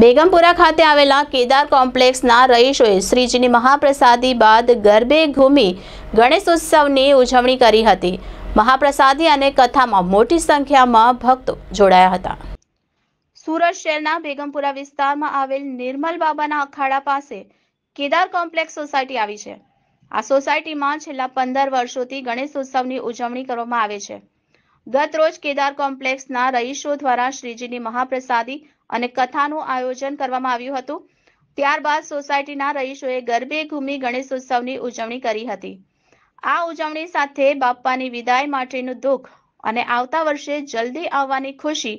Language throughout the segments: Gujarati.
બેગમપુરા ખાતે આવેલા કેદાર કોમ્પ્લેક્ષના રહીશોએ શ્રીજીની મહાપ્રસાદી બાદ ગરબે ઘૂમી ગણેશોત્સવની ઉજવણી કરી હતી મહાપ્રસાદી અને કથામાં મોટી સંખ્યામાં ભક્તો જોડાયા હતા સુરત શહેરના બેગમપુરા વિસ્તારમાં આવેલ નિર્મલ બાબાના અખાડા પાસે કેદાર કોમ્પ્લેક્સ સોસાયટી આવી છે આ સોસાયટીમાં છેલ્લા પંદર વર્ષોથી ગણેશોત્સવની ઉજવણી કરવામાં આવે છે ગત રોજ કેદાર કોમ્પ્લેક્સના રહીશો દ્વારા શ્રીજીની મહાપ્રસાદી અને કથાનું આયોજન કરવામાં આવ્યું હતું ત્યારબાદ સોસાયટીના રહીશોએ ગરબે ઘૂમી ગણેશ ઉત્સવની ઉજવણી કરી હતી આ ઉજવણી સાથે બાપ્પાની વિદાય માટેનું દુઃખ અને આવતા વર્ષે જલ્દી આવવાની ખુશી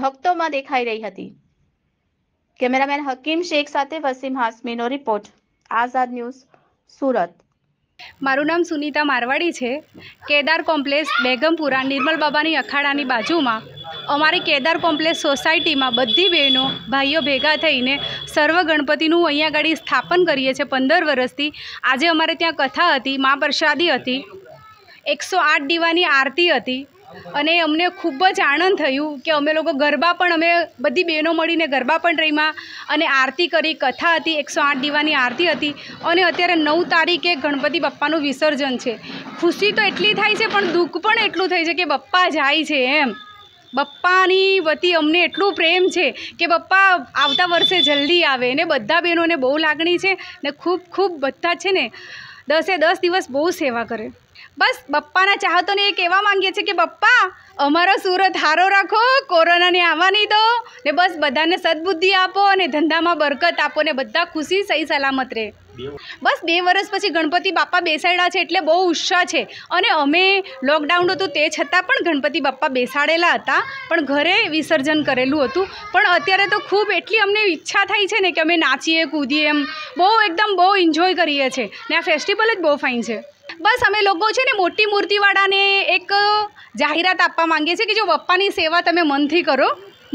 ભક્તોમાં દેખાઈ રહી હતી કેમેરામેન હકીમ શેખ સાથે વસીમ હાસમીનો રિપોર્ટ આઝાદ ન્યૂઝ સુરત મારું નામ સુનીતા મારવાડી છે કેદાર કોમ્પ્લેક્સ બેગમપુરા નિર્મલ બાબાની અખાડાની બાજુમાં અમારી કેદાર કોમ્પ્લેક્સ સોસાયટીમાં બધી બહેનો ભાઈઓ ભેગા થઈને સર્વ ગણપતિનું અહીંયા આગળ સ્થાપન કરીએ છીએ પંદર વર્ષથી આજે અમારે ત્યાં કથા હતી મા પ્રસાદી હતી એકસો આઠ દીવાની આરતી હતી અને અમને ખૂબ જ આનંદ થયું કે અમે લોકો ગરબા પણ અમે બધી બહેનો મળીને ગરબા પણ રહીમાં અને આરતી કરી કથા હતી એકસો આઠ દીવાની આરતી હતી અને અત્યારે નવ તારીખે ગણપતિ બાપ્પાનું વિસર્જન છે ખુશી તો એટલી થાય છે પણ દુઃખ પણ એટલું થાય છે કે બપ્પા જાય છે એમ બપ્પાની વતી અમને એટલું પ્રેમ છે કે બપ્પા આવતા વર્ષે જલ્દી આવે ને બધા બહેનોને બહુ લાગણી છે ને ખૂબ ખૂબ બધા છે ને દસે દસ દિવસ બહુ સેવા કરે બસ બપ્પાના ચાહતોને એ કહેવા માંગીએ છીએ કે બપ્પા અમારો સુરત હારો રાખો કોરોનાને આવવા નહીં દો ને બસ બધાને સદબુદ્ધિ આપો અને ધંધામાં બરકત આપો ને બધા ખુશી સહી સલામત રહે બસ બે વર્ષ પછી ગણપતિ બાપા બેસાડ્યા છે એટલે બહુ ઉત્સાહ છે અને અમે લોકડાઉન હતું તે છતાં પણ ગણપતિ બાપા બેસાડેલા હતા પણ ઘરે વિસર્જન કરેલું હતું પણ અત્યારે તો ખૂબ એટલી અમને ઈચ્છા થઈ છે ને કે અમે નાચીએ કૂદીએ એમ બહુ એકદમ બહુ એન્જોય કરીએ છીએ ને આ ફેસ્ટિવલ જ બહુ ફાઇન છે બસ અમે લોકો છે ને મોટી મૂર્તિવાળાને એક જાહેરાત આપવા માંગીએ છીએ કે જો બપ્પાની સેવા તમે મનથી કરો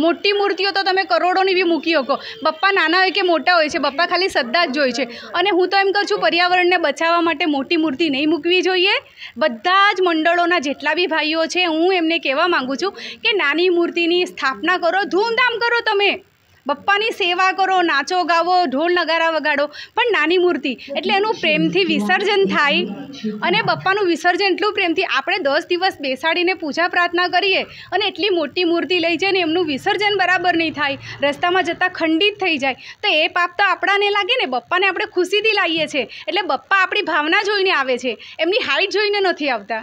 મોટી મૂર્તિઓ તો તમે કરોડોની બી મૂકી શકો બપ્પા નાના હોય કે મોટા હોય છે બપ્પા ખાલી સદ્દા જ જોઈએ છે અને હું તો એમ કહું છું પર્યાવરણને બચાવવા માટે મોટી મૂર્તિ નહીં મૂકવી જોઈએ બધા જ મંડળોના જેટલા બી ભાઈઓ છે હું એમને કહેવા માગું છું કે નાની મૂર્તિની સ્થાપના કરો ધૂમધામ કરો તમે બપ્પાની સેવા કરો નાચો ગાવો ઢોલ નગારા વગાડો પણ નાની મૂર્તિ એટલે એનું પ્રેમથી વિસર્જન થાય અને બપ્પાનું વિસર્જન એટલું પ્રેમથી આપણે દસ દિવસ બેસાડીને પૂજા પ્રાર્થના કરીએ અને એટલી મોટી મૂર્તિ લઈ જઈને એમનું વિસર્જન બરાબર નહીં થાય રસ્તામાં જતાં ખંડિત થઈ જાય તો એ પાપ તો આપણાને લાગે ને બપ્પાને આપણે ખુશીથી લાવીએ છીએ એટલે બપ્પા આપણી ભાવના જોઈને આવે છે એમની હાઈટ જોઈને નથી આવતા